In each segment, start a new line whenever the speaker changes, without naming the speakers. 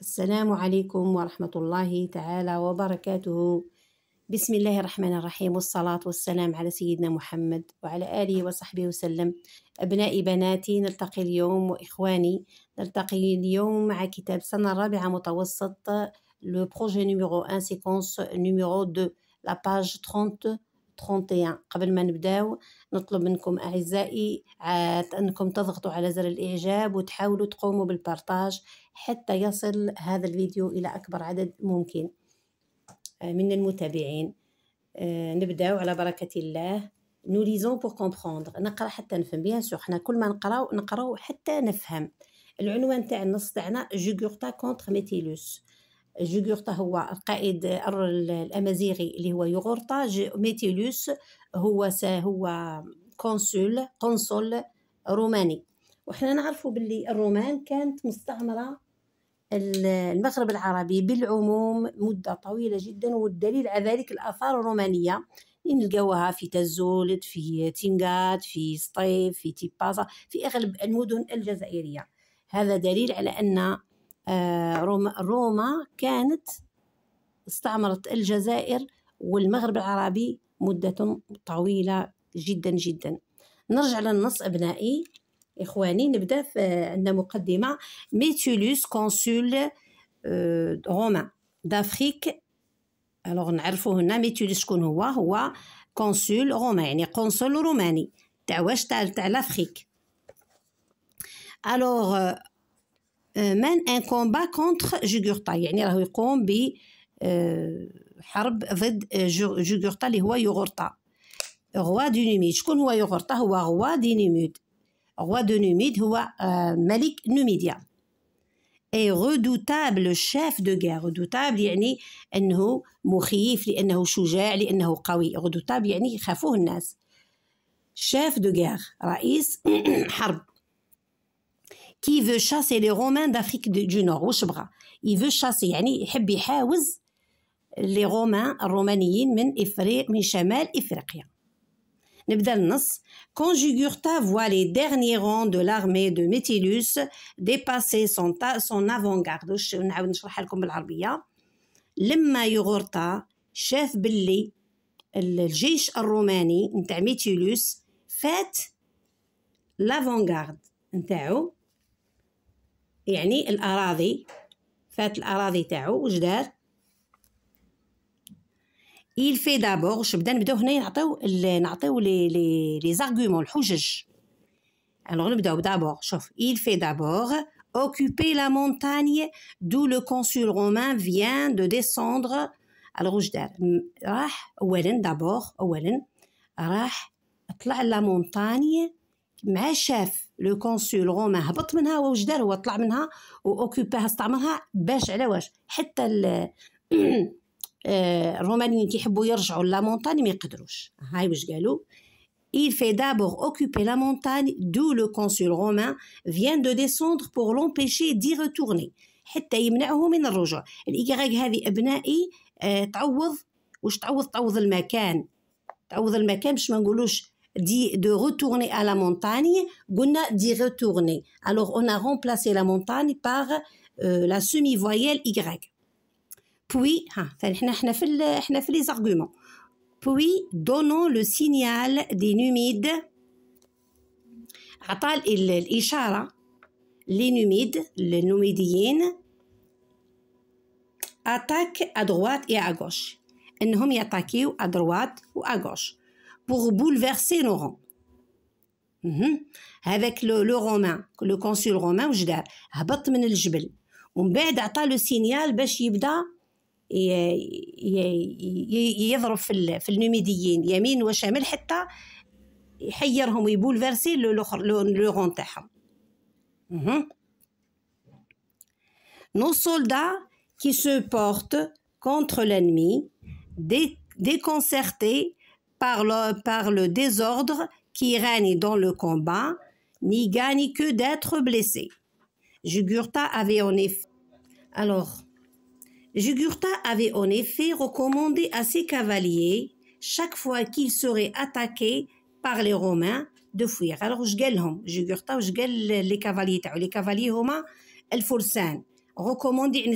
السلام عليكم ورحمة الله تعالى وبركاته بسم الله الرحمن الرحيم والصلاة والسلام على سيدنا محمد وعلى آله وصحبه وسلم أبنائي بناتي نلتقي اليوم وإخواني نلتقي اليوم مع كتاب سنة الرابعة متوسط لو بروجي 1 سيكونس نميرو 2 لباج 30 31 قبل ما نبداو نطلب منكم أعزائي عاد آه، أنكم تضغطوا على زر الإعجاب وتحاولوا تقوموا بالبارتاج حتى يصل هذا الفيديو إلى أكبر عدد ممكن آه، من المتابعين آه، نبداو على بركة الله nous lisons pour نقرا حتى نفهم بيان سور حنا كل ما نقراو نقراو حتى نفهم العنوان تاع النص تاعنا جوغورتا كونتر ميتيلوس جوغورتا هو القائد الامازيغي اللي هو يوغورتا ميتيلوس هو هو كونسول قنصل روماني وحنا نعرفوا باللي الرومان كانت مستعمره المغرب العربي بالعموم مدة طويلة جدا والدليل على ذلك الآثار الرومانية نلقاوها في تزولت في تينغات في سطيف في تيبازا في أغلب المدن الجزائرية هذا دليل على أن آه، روما, روما كانت استعمرت الجزائر والمغرب العربي مدة طويلة جدا جدا نرجع للنص أبنائي إخواني نبدأ في عندنا مقدمة ميتولوس كونسول روما دافريك الوغ نعرفوه هنا ميتولوس شكون هو هو كونسول روما يعني قنصل روماني تاع واش تاع تاع لافريك الوغ مان ان كومبا كونتر جوغورتا يعني راهو يقوم ب آه، حرب ضد جوغورتا اللي هو يوغورتا روا دو نوميد شكون هو يوغورتا هو روا دي نوميد روا دو نوميد هو آه، ملك نوميديا اي ريدوتابل شاف دو غير ريدوتابل يعني انه مخيف لانه شجاع لانه قوي ريدوتابل يعني يخافوه الناس شاف دو غير رئيس حرب qui veut chasser les Romains d'Afrique du Nord ou il veut chasser يعني يحب يحاوز les Romains les من إفريق من شمال إفريقيا نبدا voit les derniers rangs de l'armée de Métellus dépasser son, son avant-garde وش نعاود لكم لما شاف باللي الجيش الروماني نتاع ميتيلوس فات لافونغارد يعني الأراضي فات الأراضي تاعو واش دار il fait d'abord واش بدا نبداو هنا نعطيو نعطيو لي لي لي زارغومون الحجج الوغ نبداو دابور شوف il fait d'abord occuper la montagne d'où le consul romain vient de descendre alors واش دار راح اولا دابور اولا راح طلع لا مونتاني مع شاف لو كونسول روما هبط منها واش دار هو طلع منها واوكوبيها استعمرها باش على واش حتى آه، الرومانيين كيحبوا يرجعوا لا مونتاني ما يقدروش هاي واش قالوا Il fait d'abord occuper la montagne, d'où le consul romain vient de descendre pour l'empêcher d'y retourner. حتى يمنعه من الرجوع الإكراج هذه أبنائي آه، تعوض واش تعوض تعوض المكان تعوض المكان باش ما نقولوش de retourner à la montagne, Guna dit retourner. Alors on a remplacé la montagne par euh, la semi-voyelle Y. Puis, ah, les arguments. Puis, donnons le signal des Numides. les Numides, les numidiennes attaquent à droite et à gauche. à droite ou à gauche pour bouleverser nos rangs. Mhm. Avec le, le romain, le consul romain, وجد هبط من الجبل ومن بعد عطى y سينيال باش يبدا يضرب في في النوميديين يمين وشمال حتى يحيرهم ويبولفرسي لو تاعهم Nos soldats qui se portent contre l'ennemi, déconcertés, par le, désordre qui règne dans le combat, n'y gagne que d'être blessé. Jugurtha avait en effet. Alors, Jugurtha avait en effet recommandé à ses cavaliers, chaque fois qu'ils seraient attaqués par les Romains, de fuir. Alors, je hein, Jugurtha, je les cavaliers. Les cavaliers, هما الفرسان. recommandé,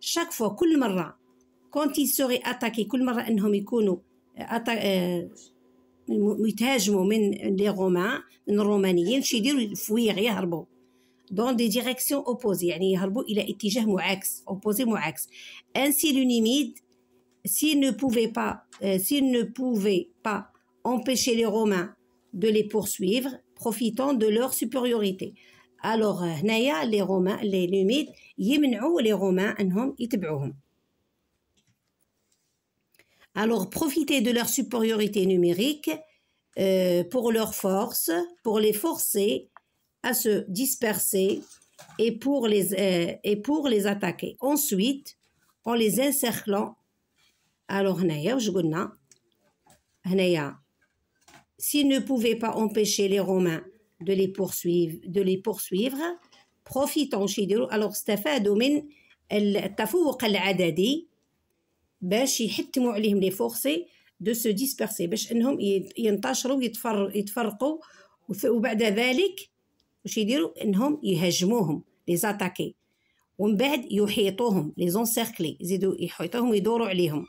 chaque fois, كل مرة quand ils seraient attaqués كل مرة أنهم يكونوا يتهاجموا من لي رومان من الرومانيين شي يهربوا يعني يهربوا الى اتجاه ainsi s'il ne pouvait pas ne pouvait pas empêcher les romains de les poursuivre profitant de leur supériorité alors euh، هنايا les romains les Romains يمنعوا les romains alors profiter de leur supériorité numérique euh, pour leur force, pour les forcer à se disperser et pour les, euh, et pour les attaquer. Ensuite, en les encerclant, alors s'ils ne pouvaient pas empêcher les Romains de les poursuivre, de les poursuivre profitons alors استفادوا من التفوق العددي باش يحتموا عليهم لي فورسي دو سو ديسبيرسي باش انهم ينتشروا ويتفر يتفرقوا وبعد ذلك واش يديروا انهم يهاجموهم لي زاتاكي ومن بعد يحيطوهم لي زونسيركلي يزيدوا يحيطوهم ويدوروا عليهم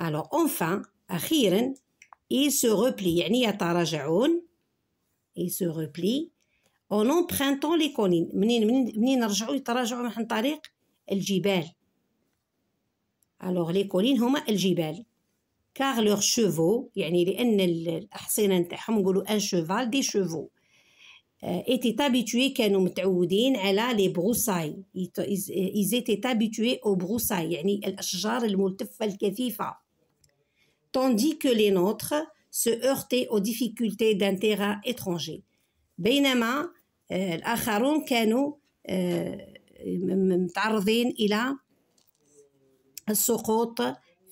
الو اونفان اخيرا اي سو روبلي يعني يتراجعون اي سو روبلي اون امبرانتون لي كونين منين منين منين رجعوا يتراجعوا عن طريق الجبال الوغ لي كولين هما الجبال كار لوغ شوفو يعني لان الاحصنه نتاعهم نقولوا ان شوفال دي شوفو ايتي تابيتوي كانوا متعودين على لي بروساي ايزيتي تابيتوي او بروساي يعني الاشجار الملتفه الكثيفه tandis كو لي نوتر سو اورتي او ديفيكولتي دان تيرا étranger بينما الاخرون كانوا متعرضين الى السقوط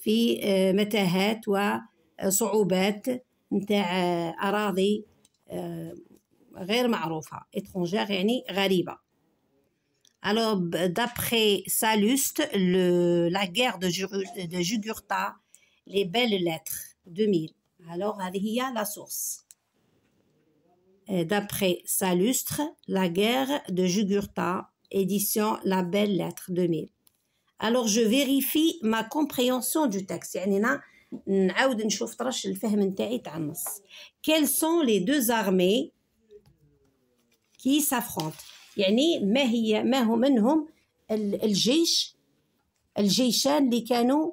في متاهات وصعوبات نتاع غير étrangère يعني Alors, d'après Salluste, le, la guerre de, Jugurtha, les belles lettres, 2000. Alors, il y a la source. D'après Salustre, la guerre de Jugurtha, édition La Belle Lettre 2000. الوغ جو فيريفي ما كومبريونسيون دو تاكس يعني انا نعاود نشوف طرش الفهم نتاعي تاع النص كيل سون لي دو زارمي كي سافرونت يعني ما هي ما هم منهم الجيش الجيشان اللي كانوا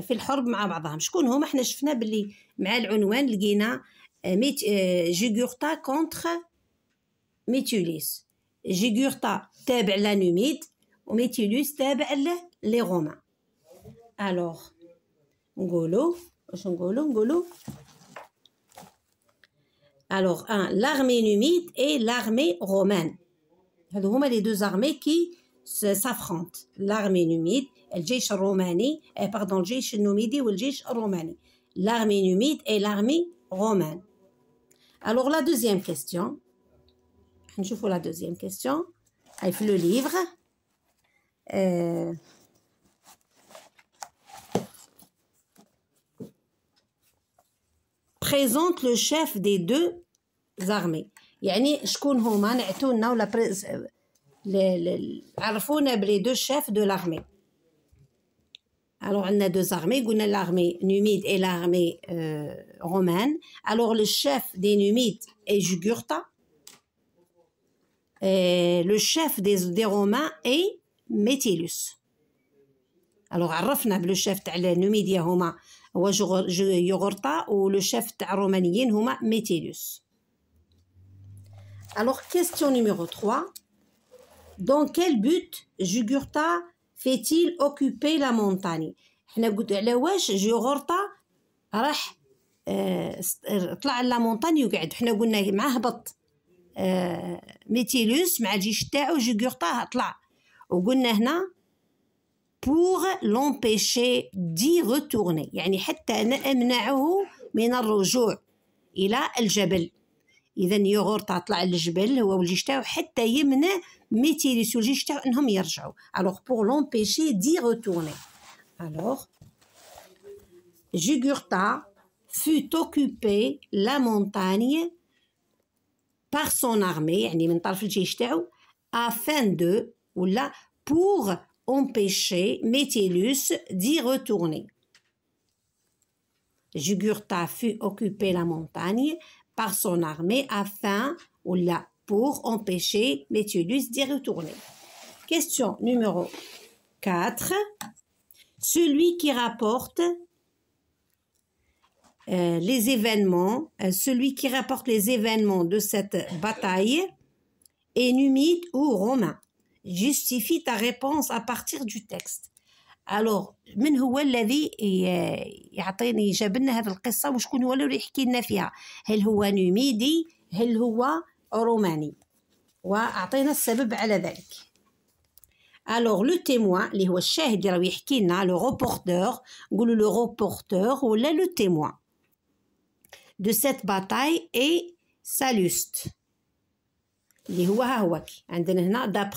في الحرب مع بعضهم شكون هما احنا شفنا باللي مع العنوان لقينا ميت جيغورتا كونتر ميتوليس جيغورتا تابع لانوميد On mettylus des les romains. Alors, golo, je suis golo, golo. Alors un, l'armée numide et l'armée romaine. Deuxièmement, les deux armées qui s'affrontent. L'armée numide, le gitch romani, eh, pardon, le gitch numide ou le gitch romani. L'armée numide et l'armée romaine. Alors la deuxième question. Je vous la deuxième question. Il faut le livre. Euh, présente le chef des deux armées. Je ne sais pas comment les deux chefs de l'armée Alors, on a deux armées. On a l'armée numide et l'armée euh, romaine. Alors, le chef des numides est Jugurtha. Le chef des romains est ميتيلوس الوغ عرفنا بلو شيف تاع نوميديا هما هو يوغورطا ولو شيف تاع الرومانيين هما ميتيلوس الوغ كيستيون نيميرو 3 دون كيل بوت جوغورطا فيتيل اوكوبي لا مونتاني حنا قلت على واش جوغورطا راح آه، طلع لا مونتاني وقعد حنا قلنا مع هبط ميتيلوس آه، مع الجيش تاعو جوغورطا طلع وقلنا هنا pour l'empêcher d'y retourner يعني حتى نمنعه من الرجوع الى الجبل اذا يغور طلع للجبل هو والجيش تاعو حتى يمنع ميتيريس والجيش تاعو انهم يرجعوا alors بور لومبيشي دي روتورني alors Jugurta fut occupé la montagne par son armée يعني من طرف الجيش تاعو afin de pour empêcher Métellus d'y retourner. Jugurtha fut occupé la montagne par son armée afin ou pour empêcher Métellus d'y retourner. Question numéro 4. Celui qui rapporte euh, les événements, euh, celui qui rapporte les événements de cette bataille est numide ou romain justifie ta réponse à partir du texte Alors, من هو الذي يعطيني جاب لنا هذه القصه وشكون هو اللي يحكي لنا فيها هل هو نوميدي هل هو روماني واعطينا السبب على ذلك alors le témoin اللي هو الشاهد اللي راه يحكي لنا le reporter نقولوا le reporter ولا le témoin de cette bataille est Salluste d'après هو ها هو كي عندنا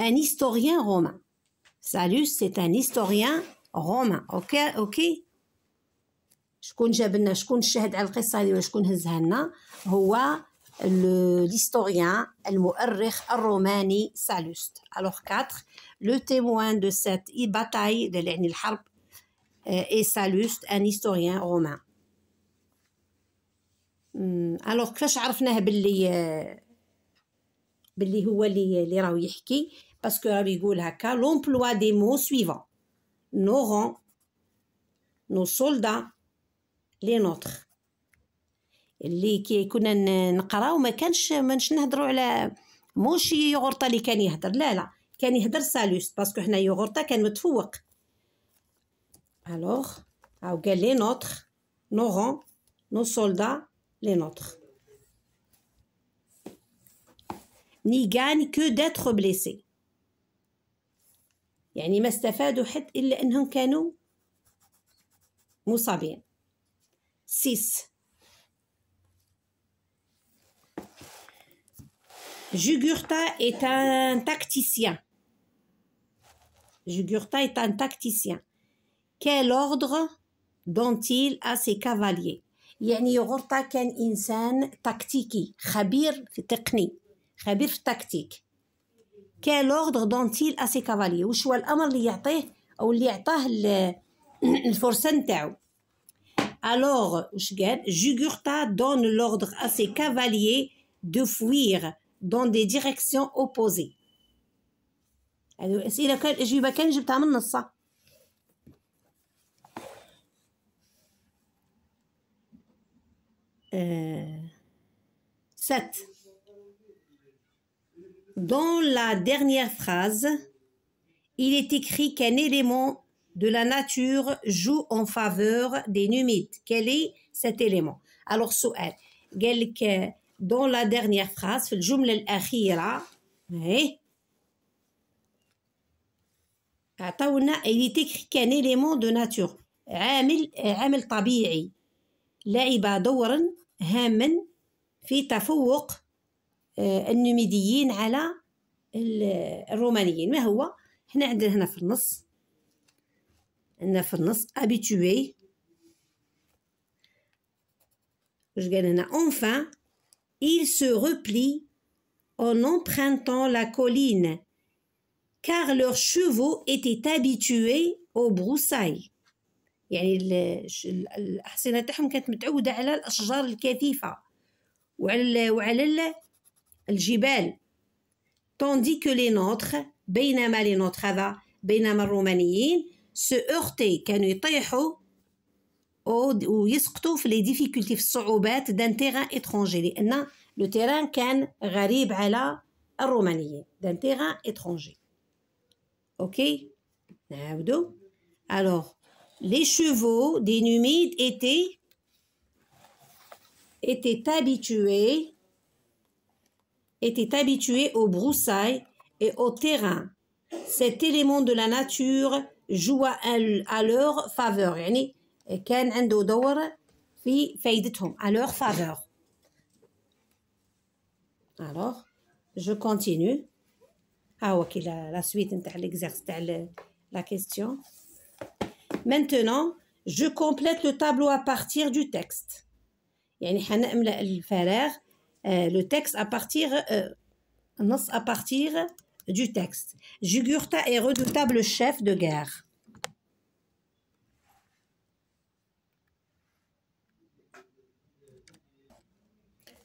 un historien romain. سالوست c'est un historien romain. اوكي اوكي شكون جاب لنا شكون شهد l'historien Alors 4 le témoin de cette bataille la الحرب est Saluste, un historien romain. الوغ كيفاش عرفناه باللي باللي هو اللي اللي راهو يحكي باسكو راهو يقول هكا لومبلوا دي مو سويفون نو غون نو سولدا لي نوتر اللي كي كنا نقراو ما كانش مانش نهضروا على موش يغرطة اللي كان يهدر لا لا كان يهدر سالوس باسكو حنا يغرطة كان متفوق الوغ هاو قال لي نوتر نو غون نو سولدا les nôtres. n'y gagne que d'être blessé يعني ما استفادوا حتى إلا أنهم كانوا مصابين Jugurtha est un tacticien. Jugurtha est un tacticien. Quel ordre donne-t-il à ses cavaliers يعني يوغورتا كان إنسان تكتيكي خبير في تقني خبير في التكتيك كان لوغدغ دونتيل أسي كافالي وش هو الأمر اللي يعطيه أو اللي يعطاه الفرصة نتاعو ألوغ وش قال جوغورتا دون لوغدغ أسي كافالي دو فوير دون دي ديريكسيون أوبوزي هذو الأسئلة كان أجوبة كان جبتها من نصها 7. Euh, dans la dernière phrase, il est écrit qu'un élément de la nature joue en faveur des Numides. Quel est cet élément Alors, dans la dernière phrase il est écrit qu'un élément de nature عامل لعب دورا هاما في تفوق آه، النوميديين على الرومانيين ما هو هنا عندنا هنا في النص عندنا في النص ابيتوي واش قال هنا اونفان il se replie en empruntant la colline car leurs chevaux étaient habitués aux broussailles يعني الأحصنة تاعهم كانت متعودة على الأشجار الكثيفة وعلى وعلى الجبال طوندي كو لي نوتخ بينما لي نوتخ هذا بينما الرومانيين سو اورتي كانوا يطيحوا ويسقطوا في لي ديفيكولتي في الصعوبات دان تيغان اترونجي لان لو تيران كان غريب على الرومانيين دان تيغان اترونجي اوكي نعاودو الوغ les chevaux des Numides étaient, étaient habitués étaient habitués aux broussailles et au terrain. Cet élément de la nature joua à leur faveur. à leur faveur. Alors, je continue. Ah, ok, la, suite de l'exercice, la question. Maintenant, je complète le tableau à partir du texte. يعني euh, le texte à partir euh, à partir du texte. Jugurtha est redoutable chef de guerre.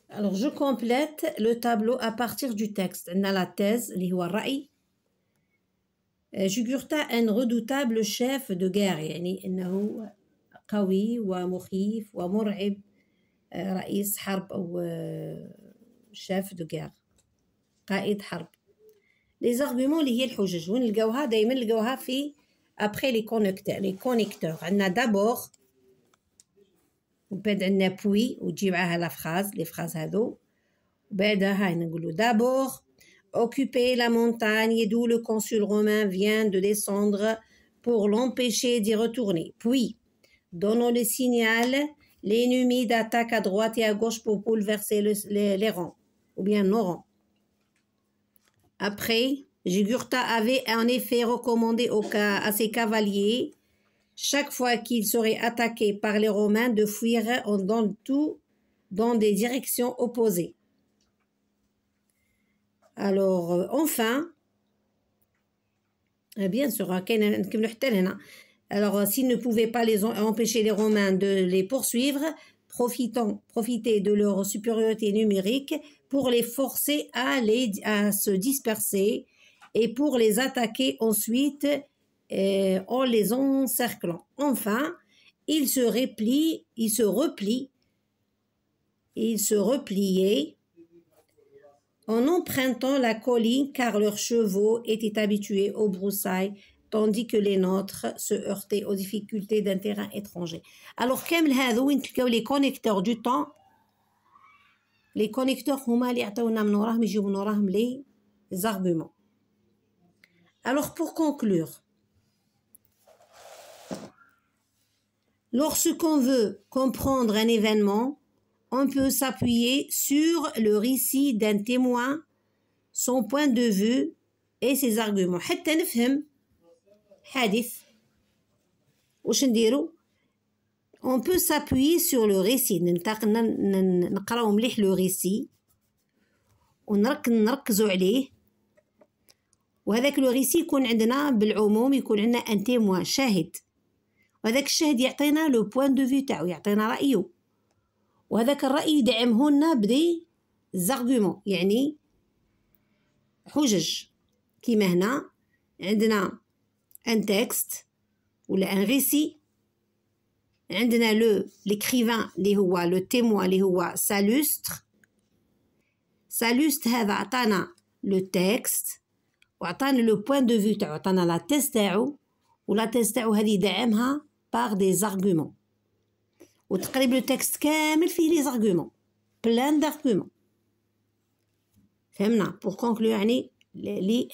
Alors, je complète le tableau à partir du texte. On la thèse, آه، جوجورتا ان ردوتابل شيف دو غير يعني انه قوي ومخيف ومرعب آه، رئيس حرب او شيف دو غير قائد حرب لي زارغومون اللي هي الحجج وين نلقاوها دائما نلقاوها في ابري لي كونيكتور لي كونيكتور عندنا دابور وبعد عندنا بوي وتجي معاها لا فراز لي فراز هادو بعدها هاي نقولو دابور occuper la montagne, d'où le consul romain vient de descendre pour l'empêcher d'y retourner. Puis, donnant le signal, l'ennemi d'attaque à droite et à gauche pour bouleverser les, rangs, ou bien nos rangs. Après, Jugurtha avait en effet recommandé à ses cavaliers, chaque fois qu'ils seraient attaqués par les Romains, de fuir dans des directions opposées. Alors euh, enfin, eh bien sûr, Alors, euh, s'ils ne pouvaient pas les empêcher les Romains de les poursuivre, profitant, profiter de leur supériorité numérique pour les forcer à, se disperser et pour les attaquer ensuite euh, en les encerclant. Enfin, ils se replient, ils se replient, ils se repliaient en empruntant la colline car leurs chevaux étaient habitués aux broussailles tandis que les nôtres se heurtaient aux difficultés d'un terrain étranger. Alors, les connecteurs du temps, les connecteurs, les arguments. Alors, pour conclure, lorsqu'on veut comprendre un événement, on peut s'appuyer sur le récit d'un témoin, son point de vue et ses arguments. on peut s'appuyer sur le récit peut s'appuyer le récit عليه وهذاك لو ريسي يكون عندنا بالعموم يكون عندنا ان تيموان وهذاك الرأي يدعمه لنا بدي زارغومون يعني حجج كيما هنا عندنا ان تكست ولا ان ريسي عندنا لو ليكريفان اللي هو لو تيموا اللي هو سالوستر سالوست هذا عطانا لو تكست وعطانا لو بوين دو فيو تاعو عطانا لا تيز تاعو ولا تيز تاعو هذه دعمها باغ دي زارغومون وتقريب لو تكست كامل فيه لي زارغومون بلان دارغومون فهمنا بور كونكلو يعني لي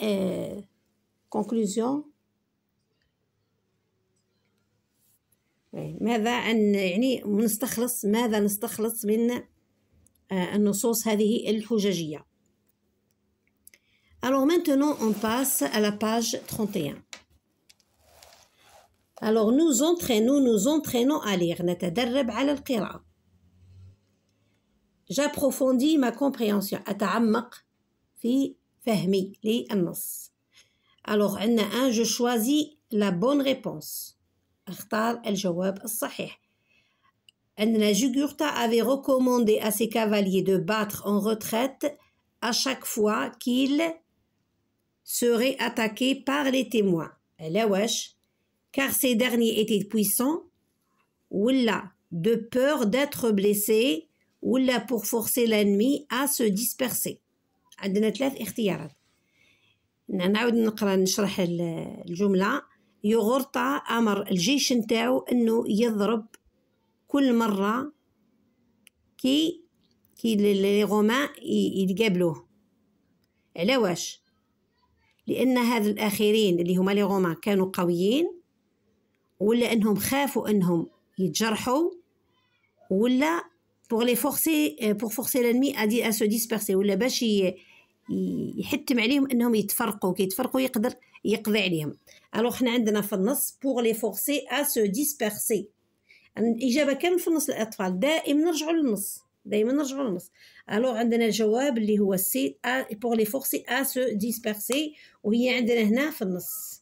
كونكلوزيون آه، طيب، ماذا أن يعني نستخلص ماذا نستخلص من آه، النصوص هذه الحججية Alors maintenant on passe à la page 31. Alors nous entraînons, nous entraînons à lire. J'approfondis ma compréhension. Alors je choisis la bonne réponse. La Jugurtha avait recommandé à ses cavaliers de battre en retraite à chaque fois qu'ils seraient attaqués par les témoins. Eh, car ces derniers étaient puissants ou là, de peur d'être blessés là, pour forcer l'ennemi à se disperser عندنا ثلاث اختيارات نعاود نقرا نشرح الجمله يغرطة امر الجيش نتاعو انه يضرب كل مره كي كي لي رومان يتقابلوه على واش لان هذا الأخيرين اللي هما لي رومان كانوا قويين ولا انهم خافوا انهم يتجرحوا ولا بوغ لي فورسي بوغ فورسي لانمي ادي اسو ديسبيرسي ولا باش يحتم عليهم انهم يتفرقوا كي يتفرقوا يقدر يقضي عليهم الو حنا عندنا في النص بوغ لي فورسي اسو ديسبيرسي الاجابه كامل في النص الاطفال دائما نرجعوا للنص دائما نرجعوا للنص الو عندنا الجواب اللي هو سي بوغ لي فورسي اسو ديسبيرسي وهي عندنا هنا في النص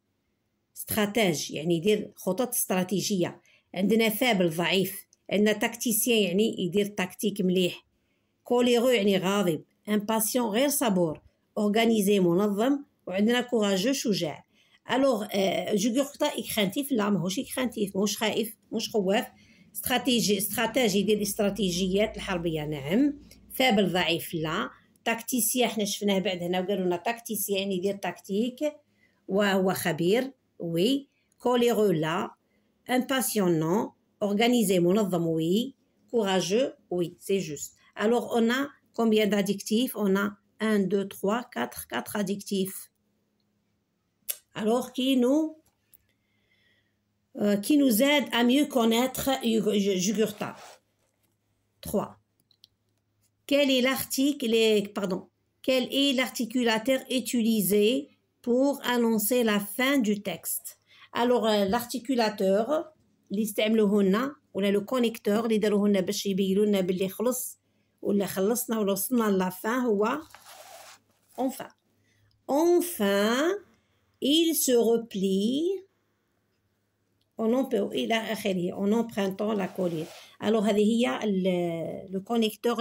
استراتيج يعني يدير خطط استراتيجيه عندنا فابل ضعيف عندنا تكتيسيان يعني يدير تاكتيك مليح كوليرو يعني غاضب امباسيون غير صبور اورغانيزي منظم وعندنا كوراجو شجاع الوغ جوغورتا يخانتيف لا ماهوش يخانتيف ماهوش خايف ماهوش خواف استراتيجي استراتيجي يدير الاستراتيجيات الحربيه نعم فابل ضعيف لا تاكتيسيان حنا شفناه بعد هنا وقالوا لنا تكتيسيا يعني يدير تاكتيك وهو خبير oui, coléreux là, Impassionnant, organisé منظم oui, courageux oui, c'est juste. Alors on a combien d'adjectifs On a 1, 2, 3, 4, 4 addictifs. Alors qui nous euh, qui nous aide à mieux connaître Jugurta? 3. Quel est l'article, pardon, quel est l'articulateur utilisé pour annoncer la fin du texte. Alors, euh, l'articulateur, l'istemlouhouna, ou le connecteur, l'idalouhouna, bach yibiyilouna, billi khlus, ou le khlusna, ou l'osna, la fin, ou enfin. Enfin, il se replie On en empruntant la colline. Alors, il y a le, le connecteur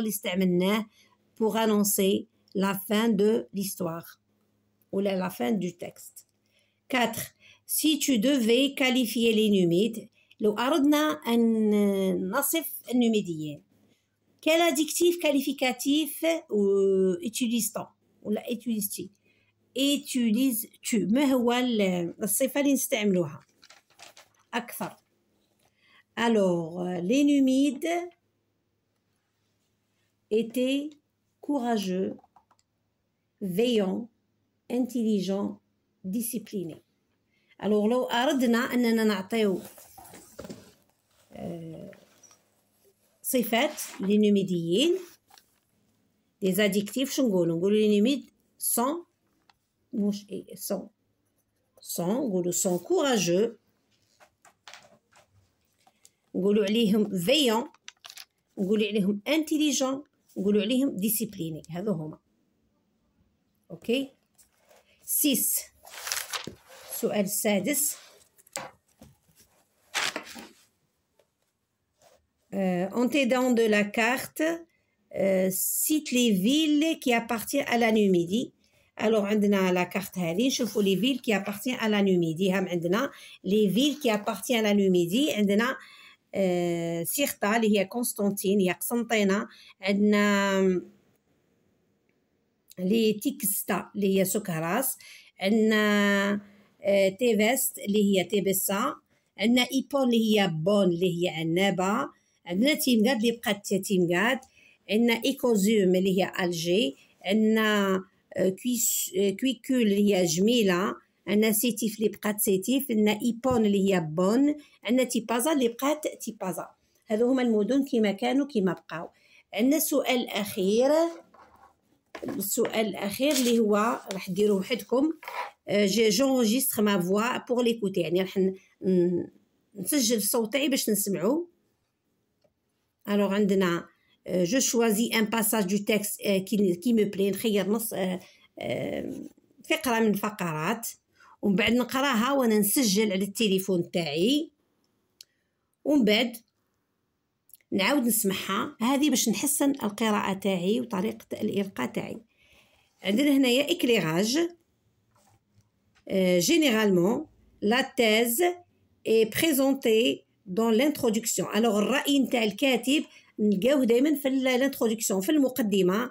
pour annoncer la fin de l'histoire ou à la fin du texte. 4. Si tu devais qualifier les Numides, لو أردنا أن نصف النوميديين quel adjectif qualificatif euh, utilise-t-on ou la utilise-t-il utilise-tu ما هو الصفة اللي نستعملوها أكثر alors les Numides étaient courageux veillants انتليجون ديسيبليني الوغ لو اردنا اننا نعطيو آه، صفات لنوميديين دي زاديكتيف شنو نقولو نقولو لي نوميد سون اي سون سون نقولو سون كوراجو نقولو عليهم فيون نقولو عليهم انتيليجون نقولو عليهم ديسيبليني هذو هما اوكي 6 sur le Euh, en t'aidant de la carte, euh, cite les villes qui appartiennent à la Numidie. Alors, on a la carte On a les villes qui appartiennent à la Numidie. On les villes qui appartiennent à la Numidie. عندنا سيرتا اللي y a... a... لي تيكستا اللي هي سكراس عندنا آه، تيفست اللي هي تيبسا عندنا ايبون اللي هي بون اللي هي عنابه عندنا تيمغاد اللي بقات تيمغاد عندنا ايكوزوم اللي هي الجي عندنا آه، آه، كويكول اللي هي جميله عندنا سيتيف اللي بقات سيتيف عندنا ايبون اللي هي بون عندنا تيبازا اللي بقات تيبازا هذو هما المدن كما كانوا كما بقاو عندنا سؤال اخير السؤال الاخير اللي هو راح ديروه وحدكم جي جونجيستر ما فوا بوغ ليكوتي يعني راح نسجل الصوت تاعي باش نسمعو الوغ عندنا جو شوازي ان باساج دو تيكست كي مو بلي نخير نص آه، آه، فقره من الفقرات ومن بعد نقراها وانا نسجل على التليفون تاعي ومن بعد نعاود نسمعها هذه باش نحسن القراءة تاعي وطريقة الإلقاء تاعي عندنا هنايا إكليغاج آه، généralement, لا تيز اي بريزونتي دون لانتخودكسيون الوغ الرأي نتاع الكاتب نلقاوه دائما في لانتخودكسيون في المقدمة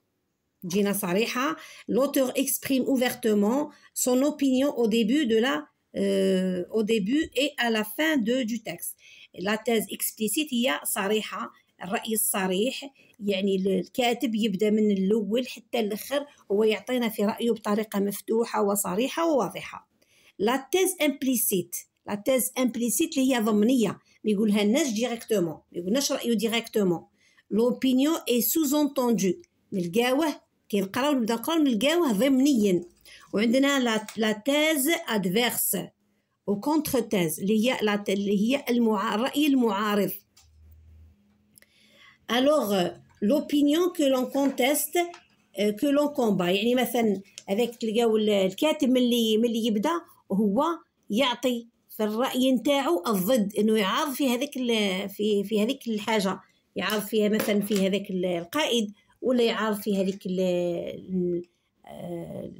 Gina Sariha, l'auteur exprime ouvertement son opinion au début de la euh, au début et à la fin de, du texte. La thèse explicite هي صريحة الرأي الصريح يعني الكاتب يبدا من الاول حتى الاخر هو يعطينا في رايه بطريقه مفتوحه وصريحه وواضحه لا تيز امبليسيت لا تيز امبليسيت اللي هي ضمنيه ما يقولها الناس ديريكتومون ما يقولناش رايه ديريكتومون. L'opinion est sous-entendue نلقاوه كي نقراو نبداو نقراو نلقاوه ضمنيا وعندنا لا لا تيز ادفيرس كونتر تيز اللي هي اللي هي الراي المعارض الوغ لوبينيون كو لون كونتيست كو لون كومبا يعني مثلا هذاك تلقاو الكاتب ملي ملي يبدا هو يعطي في الراي نتاعو الضد انه يعارض في هذيك في في هذيك الحاجه يعارض فيها مثلا في هذاك القائد ولا في هذيك آه،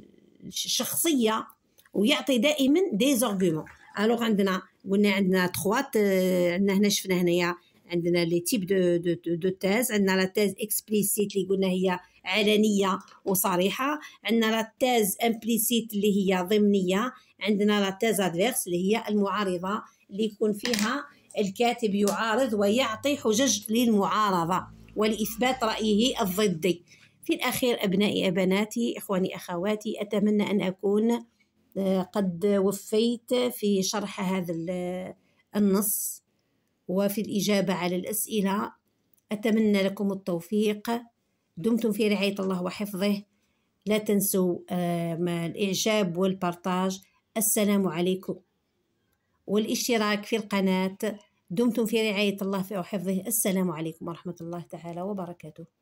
الشخصيه ويعطي دائما دي زارغومون الوغ عندنا قلنا عندنا تخوات آه، عندنا هنا شفنا هنايا عندنا لي تيب دو دو دو تاز عندنا لا تاز اكسبليسيت اللي قلنا هي علنيه وصريحه عندنا لا تاز امبليسيت اللي هي ضمنيه عندنا لا تاز ادفيرس اللي هي المعارضه اللي يكون فيها الكاتب يعارض ويعطي حجج للمعارضه ولإثبات رأيه الضدي في الأخير أبنائي أبناتي إخواني أخواتي أتمنى أن أكون آه، قد وفيت في شرح هذا آه، النص وفي الإجابة على الأسئلة أتمنى لكم التوفيق دمتم في رعاية الله وحفظه لا تنسوا آه، الإعجاب والبرتاج السلام عليكم والاشتراك في القناة دمتم في رعاية الله وحفظه السلام عليكم ورحمة الله تعالى وبركاته